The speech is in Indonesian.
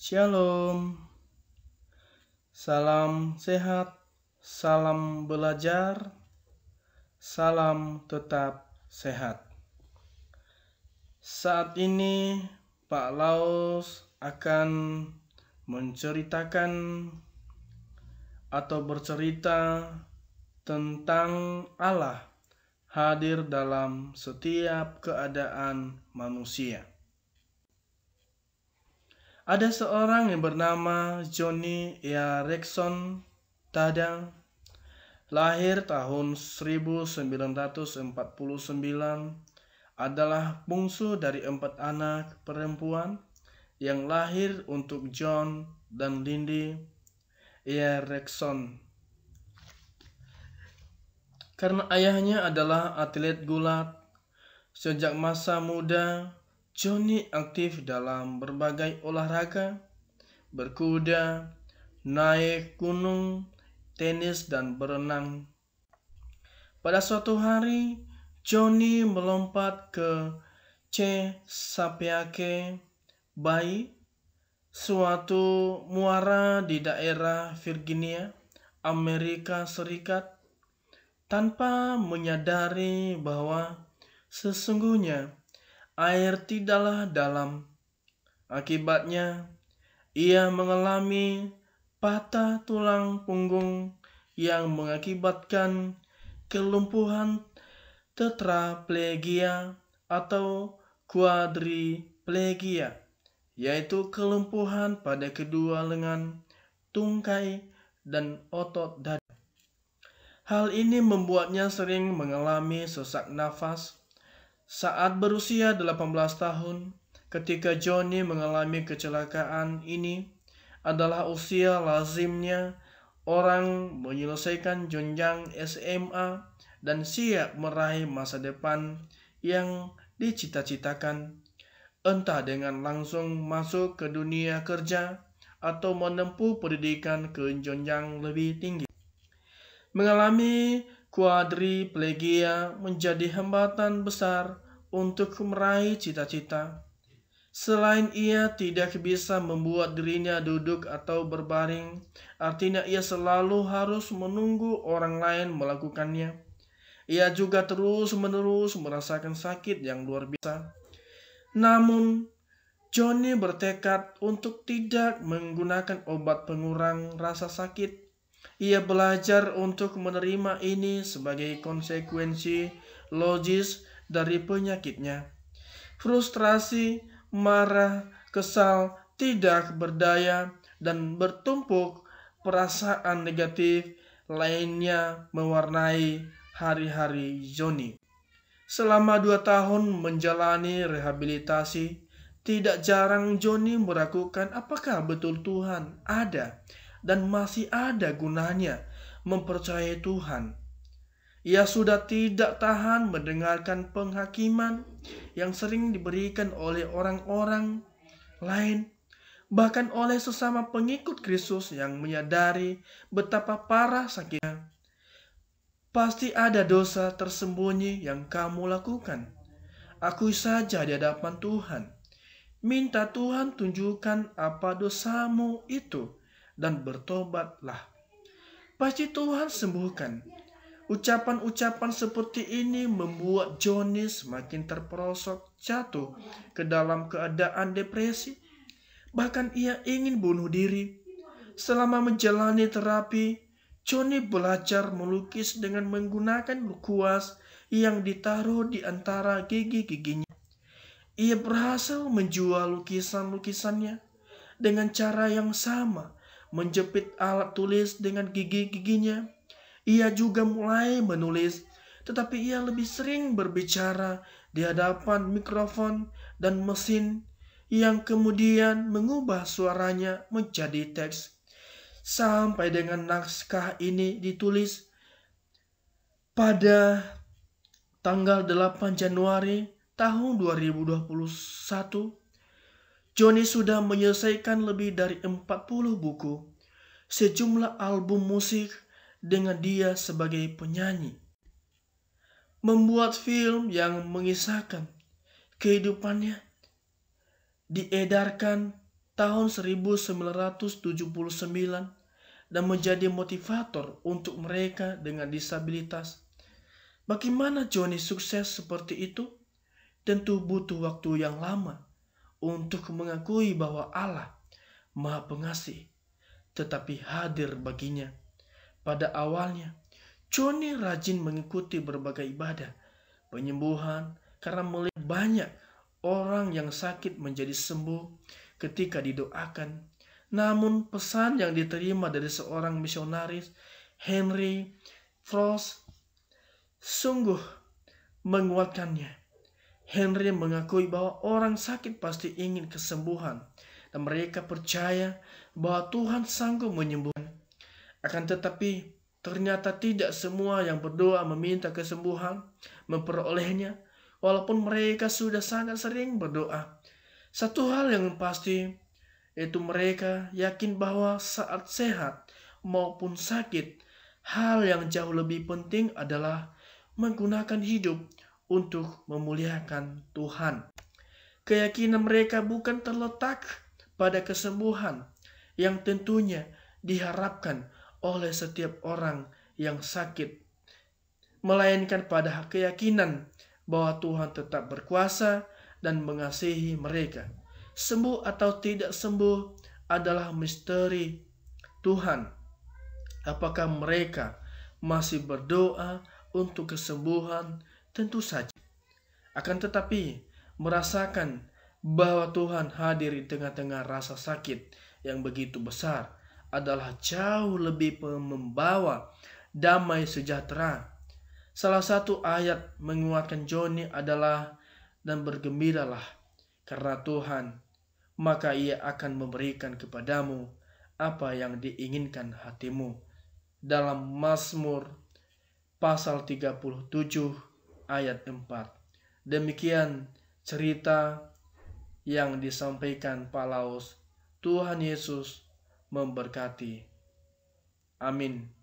Shalom, salam sehat, salam belajar, salam tetap sehat. Saat ini, Pak Laos akan menceritakan atau bercerita tentang Allah hadir dalam setiap keadaan manusia. Ada seorang yang bernama Johnny Erickson Tadang, lahir tahun 1949, adalah bungsu dari empat anak perempuan yang lahir untuk John dan Lindy Erickson. Karena ayahnya adalah atlet gulat, sejak masa muda Johnny aktif dalam berbagai olahraga, berkuda, naik gunung, tenis, dan berenang. Pada suatu hari, Johnny melompat ke C. Sapiake Bay, suatu muara di daerah Virginia, Amerika Serikat, tanpa menyadari bahwa sesungguhnya air tidaklah dalam. Akibatnya, ia mengalami patah tulang punggung yang mengakibatkan kelumpuhan tetraplegia atau quadriplegia, yaitu kelumpuhan pada kedua lengan, tungkai, dan otot dada. Hal ini membuatnya sering mengalami sesak nafas, saat berusia 18 tahun, ketika Johnny mengalami kecelakaan ini adalah usia lazimnya orang menyelesaikan jenjang SMA dan siap meraih masa depan yang dicita-citakan, entah dengan langsung masuk ke dunia kerja atau menempuh pendidikan ke jenjang lebih tinggi. Mengalami kuadriplegia menjadi hambatan besar untuk meraih cita-cita. Selain ia tidak bisa membuat dirinya duduk atau berbaring, artinya ia selalu harus menunggu orang lain melakukannya. Ia juga terus-menerus merasakan sakit yang luar biasa. Namun, Johnny bertekad untuk tidak menggunakan obat pengurang rasa sakit ia belajar untuk menerima ini sebagai konsekuensi logis dari penyakitnya. Frustrasi, marah, kesal, tidak berdaya, dan bertumpuk perasaan negatif lainnya mewarnai hari-hari Joni. Selama dua tahun menjalani rehabilitasi, tidak jarang Joni meragukan apakah betul Tuhan ada dan masih ada gunanya mempercayai Tuhan. Ia sudah tidak tahan mendengarkan penghakiman yang sering diberikan oleh orang-orang lain, bahkan oleh sesama pengikut Kristus yang menyadari betapa parah sakitnya. Pasti ada dosa tersembunyi yang kamu lakukan. Aku saja di hadapan Tuhan. Minta Tuhan tunjukkan apa dosamu itu dan bertobatlah. Pasti Tuhan sembuhkan. Ucapan-ucapan seperti ini membuat Joni semakin terperosok jatuh ke dalam keadaan depresi. Bahkan ia ingin bunuh diri. Selama menjalani terapi, Joni belajar melukis dengan menggunakan kuas yang ditaruh di antara gigi-giginya. Ia berhasil menjual lukisan-lukisannya dengan cara yang sama menjepit alat tulis dengan gigi-giginya. Ia juga mulai menulis, tetapi ia lebih sering berbicara di hadapan mikrofon dan mesin yang kemudian mengubah suaranya menjadi teks. Sampai dengan naskah ini ditulis pada tanggal 8 Januari tahun 2021 Johnny sudah menyelesaikan lebih dari 40 buku, sejumlah album musik dengan dia sebagai penyanyi. Membuat film yang mengisahkan kehidupannya diedarkan tahun 1979 dan menjadi motivator untuk mereka dengan disabilitas. Bagaimana Johnny sukses seperti itu? Tentu butuh waktu yang lama untuk mengakui bahwa Allah Maha Pengasih, tetapi hadir baginya. Pada awalnya, Joni rajin mengikuti berbagai ibadah, penyembuhan, karena melihat banyak orang yang sakit menjadi sembuh ketika didoakan. Namun pesan yang diterima dari seorang misionaris, Henry Frost, sungguh menguatkannya Henry mengakui bahwa orang sakit pasti ingin kesembuhan dan mereka percaya bahwa Tuhan sanggup menyembuhkan. Akan tetapi, ternyata tidak semua yang berdoa meminta kesembuhan memperolehnya walaupun mereka sudah sangat sering berdoa. Satu hal yang pasti yaitu mereka yakin bahwa saat sehat maupun sakit, hal yang jauh lebih penting adalah menggunakan hidup untuk memuliakan Tuhan. Keyakinan mereka bukan terletak pada kesembuhan yang tentunya diharapkan oleh setiap orang yang sakit, melainkan pada keyakinan bahwa Tuhan tetap berkuasa dan mengasihi mereka. Sembuh atau tidak sembuh adalah misteri Tuhan. Apakah mereka masih berdoa untuk kesembuhan Tentu saja. Akan tetapi, merasakan bahwa Tuhan hadir di tengah-tengah rasa sakit yang begitu besar adalah jauh lebih membawa damai sejahtera. Salah satu ayat menguatkan Joni adalah dan bergembiralah karena Tuhan, maka ia akan memberikan kepadamu apa yang diinginkan hatimu. Dalam Mazmur pasal 37 ayat 4. Demikian cerita yang disampaikan Palaus. Tuhan Yesus memberkati. Amin.